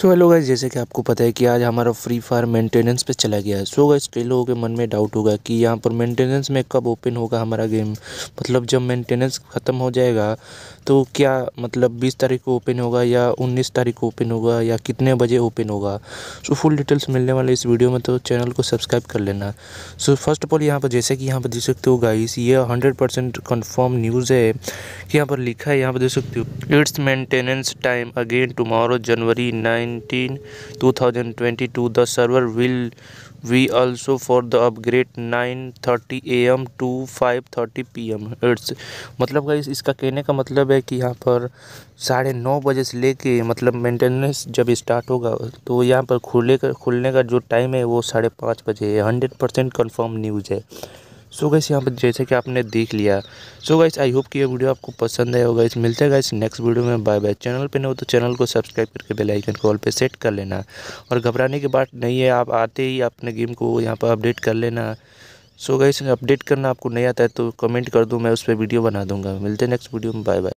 so hello guys जैसे कि आपको पता है कि आज हमारा फ्री फायर मेंटेनेंस पे चला गया है सो गाइज कई लोगों के मन में डाउट होगा कि यहाँ पर मेंटेनेंस में कब ओपन होगा हमारा गेम मतलब जब मेंटेनेंस ख़त्म हो जाएगा तो क्या मतलब 20 तारीख को ओपन होगा या 19 तारीख को ओपन होगा या कितने बजे ओपन होगा सो फुल डिटेल्स मिलने वाले इस वीडियो में तो चैनल को सब्सक्राइब कर लेना सो फर्स्ट ऑफ ऑल यहाँ पर जैसे कि यहाँ पर देख सकते हो गाइस ये हंड्रेड परसेंट कन्फर्म न्यूज़ है कि यहाँ पर लिखा है यहाँ पर देख सकते हो it's maintenance time again tomorrow January nine 19 2022 the server will we also for the upgrade 9:30 am to 5:30 pm it's मतलब गाइस इसका कहने का मतलब है कि यहाँ पर साढ़े नौ बजे से लेके मतलब मेंटेनेंस जब स्टार्ट होगा तो यहाँ पर खुले का खुलने का जो टाइम है वो साढ़े पाँच बजे है हंड्रेड परसेंट कन्फर्म न्यूज़ है सो गाइस यहाँ पर जैसे कि आपने देख लिया सो गाइस आई होप कि ये वीडियो आपको पसंद आया होगा इस मिलते हैं गाइस नेक्स्ट वीडियो में बाय बाय चैनल पे नहीं हो तो चैनल को सब्सक्राइब करके बेल आइकन कॉल पे सेट कर लेना और घबराने की बात नहीं है आप आते ही अपने गेम को यहाँ पर अपडेट कर लेना सो गाइस अपडेट करना आपको नहीं आता है तो कमेंट कर दूँ मैं उस पर वीडियो बना दूँगा मिलते हैं नेक्स्ट वीडियो में बाय बाय